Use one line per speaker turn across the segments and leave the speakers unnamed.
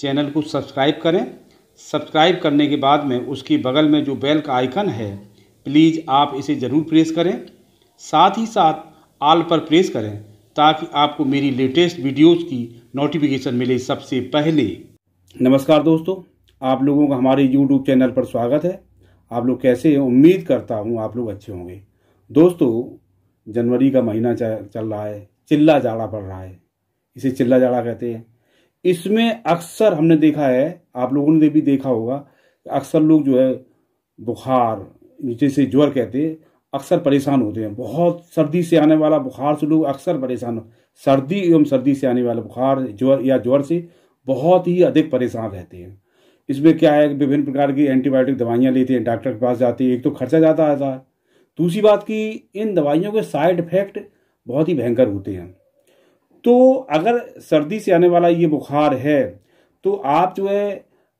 channel को subscribe करें subscribe करने के बाद में उसकी बगल में जो बेल का आइकन है प्लीज़ आप इसे ज़रूर प्रेस करें साथ ही साथ आल पर प्रेस करें ताकि आपको मेरी लेटेस्ट वीडियोस की नोटिफिकेशन मिले सबसे पहले नमस्कार दोस्तों आप लोगों का हमारे यूट्यूब चैनल पर स्वागत है आप लोग कैसे हैं उम्मीद करता हूँ आप लोग अच्छे होंगे दोस्तों जनवरी का महीना चल रहा है चिल्ला जाड़ा पड़ रहा है इसे चिल्ला जाड़ा कहते हैं इसमें अक्सर हमने देखा है आप लोगों ने भी देखा होगा अक्सर लोग जो है बुखार जैसे ज्वर कहते हैं अक्सर परेशान होते हैं बहुत सर्दी से आने वाला बुखार से लोग अक्सर परेशान सर्दी एवं सर्दी से आने वाला बुखार ज्वर या ज्वर से बहुत ही अधिक परेशान रहते हैं इसमें क्या है विभिन्न प्रकार की एंटीबायोटिक दवाइयाँ लेते हैं डॉक्टर के पास जाते हैं एक तो खर्चा ज़्यादा आता है दूसरी बात कि इन दवाइयों के साइड इफेक्ट बहुत ही भयंकर होते हैं तो अगर सर्दी से आने वाला ये बुखार है तो आप जो है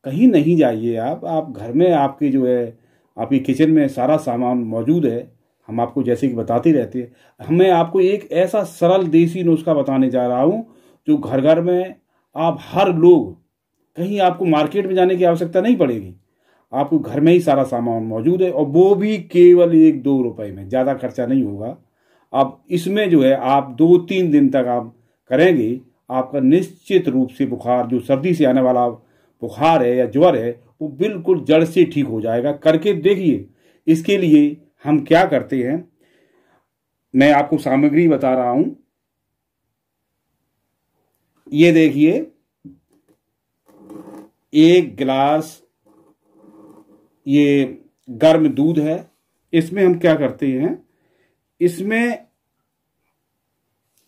कहीं नहीं जाइए आप आप घर में आपके जो है आपकी किचन में सारा सामान मौजूद है हम आपको जैसे कि बताते रहते हैं मैं आपको एक ऐसा सरल देसी नुस्खा बताने जा रहा हूँ जो घर घर में आप हर लोग कहीं आपको मार्केट में जाने की आवश्यकता नहीं पड़ेगी आपको घर में ही सारा सामान मौजूद है और वो भी केवल एक दो रुपए में ज़्यादा खर्चा नहीं होगा अब इसमें जो है आप दो तीन दिन तक आप करेंगे आपका निश्चित रूप से बुखार जो सर्दी से आने वाला बुखार है या ज्वर है वो बिल्कुल जड़ से ठीक हो जाएगा करके देखिए इसके लिए हम क्या करते हैं मैं आपको सामग्री बता रहा हूं ये देखिए एक गिलास ये गर्म दूध है इसमें हम क्या करते हैं इसमें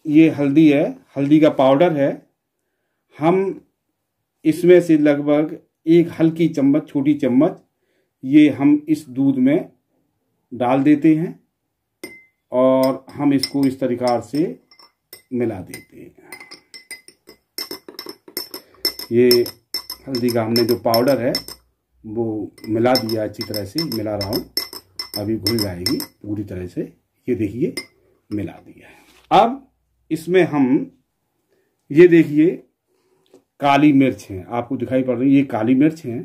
ये हल्दी है हल्दी का पाउडर है हम इसमें से लगभग एक हल्की चम्मच छोटी चम्मच ये हम इस दूध में डाल देते हैं और हम इसको इस तरीका से मिला देते हैं ये हल्दी का हमने जो पाउडर है वो मिला दिया अच्छी तरह से मिला रहा हूँ अभी घुल जाएगी पूरी तरह से ये देखिए मिला दिया है अब इसमें हम ये देखिए काली मिर्च है आपको दिखाई पड़ रही है ये काली मिर्च है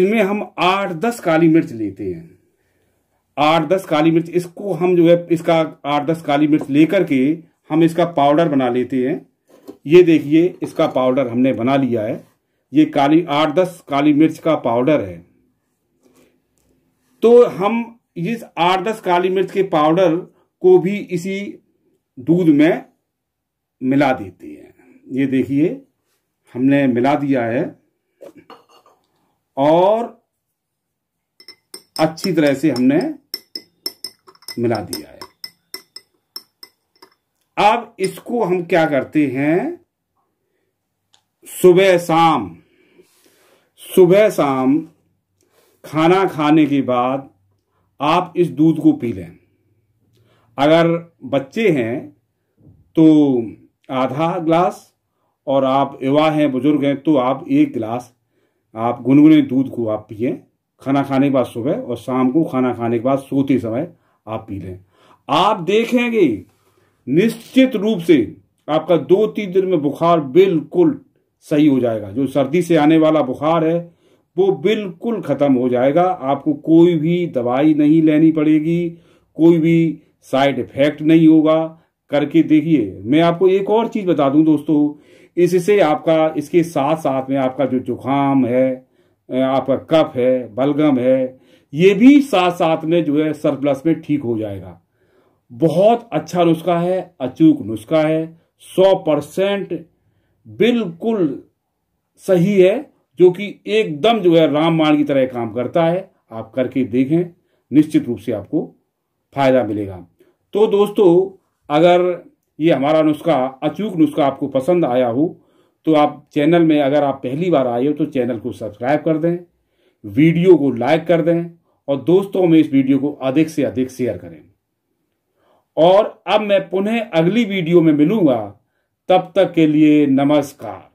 इनमें हम आठ दस काली मिर्च लेते हैं आठ दस काली मिर्च इसको हम जो है इसका आठ दस काली मिर्च लेकर के हम इसका पाउडर बना लेते हैं ये देखिए इसका पाउडर हमने बना लिया है ये काली आठ दस काली मिर्च का पाउडर है तो हम इस आठ दस काली मिर्च के पाउडर को भी इसी दूध में मिला देते हैं ये देखिए हमने मिला दिया है और अच्छी तरह से हमने मिला दिया है अब इसको हम क्या करते हैं सुबह शाम सुबह शाम खाना खाने के बाद आप इस दूध को पी लें अगर बच्चे हैं तो आधा ग्लास और आप युवा हैं बुजुर्ग हैं तो आप एक गिलास आप गुनगुने दूध को आप पिए खाना खाने के बाद सुबह और शाम को खाना खाने के बाद सोते समय आप पी लें आप देखेंगे निश्चित रूप से आपका दो तीन दिन में बुखार बिल्कुल सही हो जाएगा जो सर्दी से आने वाला बुखार है वो बिल्कुल ख़त्म हो जाएगा आपको कोई भी दवाई नहीं लेनी पड़ेगी कोई भी साइड इफेक्ट नहीं होगा करके देखिए मैं आपको एक और चीज बता दूं दोस्तों इससे आपका इसके साथ साथ में आपका जो जुकाम है आपका कफ है बलगम है ये भी साथ साथ में जो है सरप्लस में ठीक हो जाएगा बहुत अच्छा नुस्खा है अचूक नुस्खा है सौ परसेंट बिल्कुल सही है जो कि एकदम जो है रामबाण की तरह काम करता है आप करके देखें निश्चित रूप से आपको फायदा मिलेगा तो दोस्तों अगर ये हमारा नुस्खा अचूक नुस्खा आपको पसंद आया हो तो आप चैनल में अगर आप पहली बार आए हो तो चैनल को सब्सक्राइब कर दें वीडियो को लाइक कर दें और दोस्तों में इस वीडियो को अधिक से अधिक शेयर करें और अब मैं पुनः अगली वीडियो में मिलूंगा तब तक के लिए नमस्कार